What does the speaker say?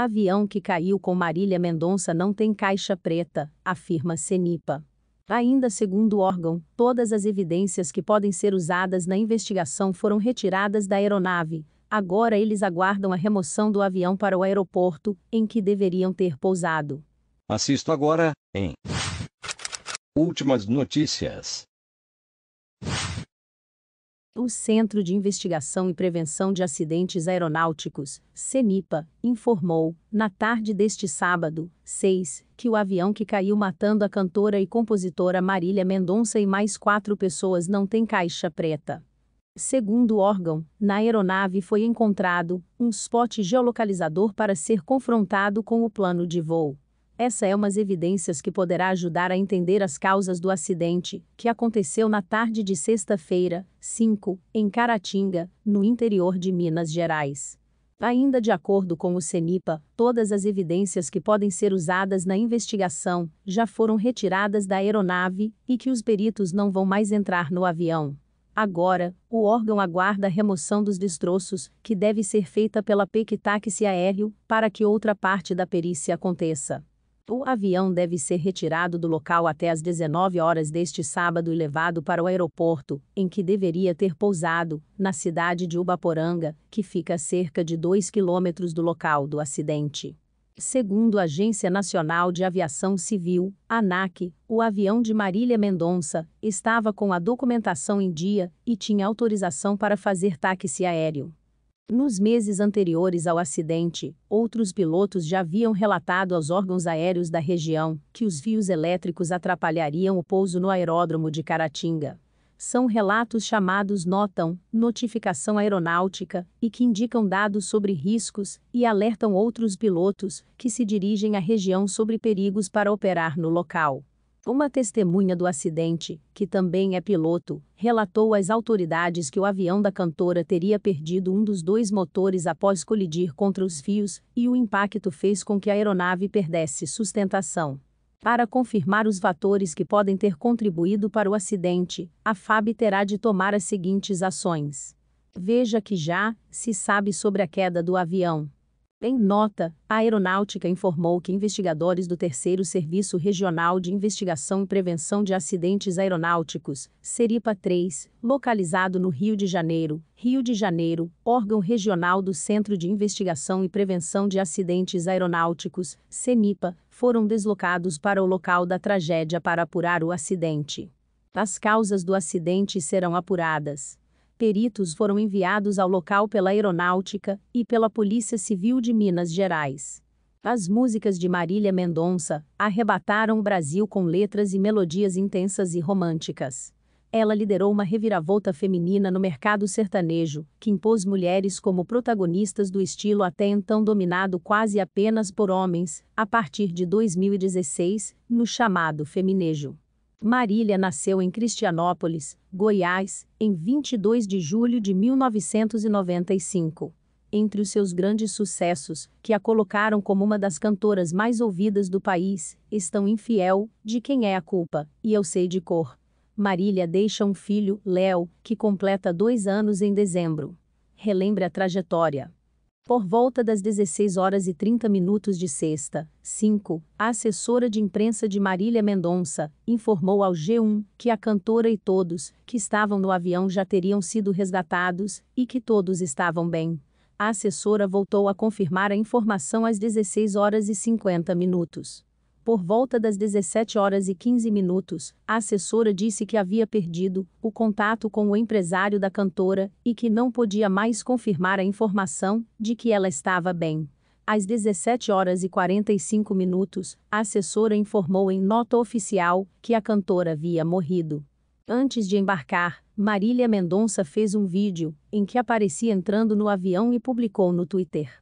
Avião que caiu com Marília Mendonça não tem caixa preta, afirma Senipa. Ainda segundo o órgão, todas as evidências que podem ser usadas na investigação foram retiradas da aeronave. Agora eles aguardam a remoção do avião para o aeroporto, em que deveriam ter pousado. Assisto agora, em Últimas notícias. O Centro de Investigação e Prevenção de Acidentes Aeronáuticos, CENIPA, informou, na tarde deste sábado, 6, que o avião que caiu matando a cantora e compositora Marília Mendonça e mais quatro pessoas não tem caixa preta. Segundo o órgão, na aeronave foi encontrado um spot geolocalizador para ser confrontado com o plano de voo. Essa é umas evidências que poderá ajudar a entender as causas do acidente, que aconteceu na tarde de sexta-feira, 5, em Caratinga, no interior de Minas Gerais. Ainda de acordo com o CENIPA, todas as evidências que podem ser usadas na investigação já foram retiradas da aeronave e que os peritos não vão mais entrar no avião. Agora, o órgão aguarda a remoção dos destroços, que deve ser feita pela PECTAC aéreo, para que outra parte da perícia aconteça. O avião deve ser retirado do local até às 19 horas deste sábado e levado para o aeroporto, em que deveria ter pousado, na cidade de Ubaporanga, que fica a cerca de 2 quilômetros do local do acidente. Segundo a Agência Nacional de Aviação Civil, ANAC, o avião de Marília Mendonça estava com a documentação em dia e tinha autorização para fazer táxi aéreo. Nos meses anteriores ao acidente, outros pilotos já haviam relatado aos órgãos aéreos da região que os fios elétricos atrapalhariam o pouso no aeródromo de Caratinga. São relatos chamados NOTAM, Notificação Aeronáutica, e que indicam dados sobre riscos e alertam outros pilotos que se dirigem à região sobre perigos para operar no local. Uma testemunha do acidente, que também é piloto, relatou às autoridades que o avião da cantora teria perdido um dos dois motores após colidir contra os fios, e o impacto fez com que a aeronave perdesse sustentação. Para confirmar os fatores que podem ter contribuído para o acidente, a FAB terá de tomar as seguintes ações. Veja que já se sabe sobre a queda do avião. Em nota, a Aeronáutica informou que investigadores do Terceiro Serviço Regional de Investigação e Prevenção de Acidentes Aeronáuticos, Seripa 3, localizado no Rio de Janeiro, Rio de Janeiro, órgão regional do Centro de Investigação e Prevenção de Acidentes Aeronáuticos, CENIPA, foram deslocados para o local da tragédia para apurar o acidente. As causas do acidente serão apuradas peritos foram enviados ao local pela Aeronáutica e pela Polícia Civil de Minas Gerais. As músicas de Marília Mendonça arrebataram o Brasil com letras e melodias intensas e românticas. Ela liderou uma reviravolta feminina no mercado sertanejo, que impôs mulheres como protagonistas do estilo até então dominado quase apenas por homens, a partir de 2016, no chamado feminejo. Marília nasceu em Cristianópolis, Goiás, em 22 de julho de 1995. Entre os seus grandes sucessos, que a colocaram como uma das cantoras mais ouvidas do país, estão Infiel, De Quem É a Culpa e Eu Sei de Cor. Marília deixa um filho, Léo, que completa dois anos em dezembro. Relembre a trajetória. Por volta das 16 horas e 30 minutos de sexta, 5, a assessora de imprensa de Marília Mendonça informou ao G1 que a cantora e todos que estavam no avião já teriam sido resgatados e que todos estavam bem. A assessora voltou a confirmar a informação às 16 horas e 50 minutos. Por volta das 17 horas e 15 minutos, a assessora disse que havia perdido o contato com o empresário da cantora e que não podia mais confirmar a informação de que ela estava bem. Às 17 horas e 45 minutos, a assessora informou em nota oficial que a cantora havia morrido. Antes de embarcar, Marília Mendonça fez um vídeo em que aparecia entrando no avião e publicou no Twitter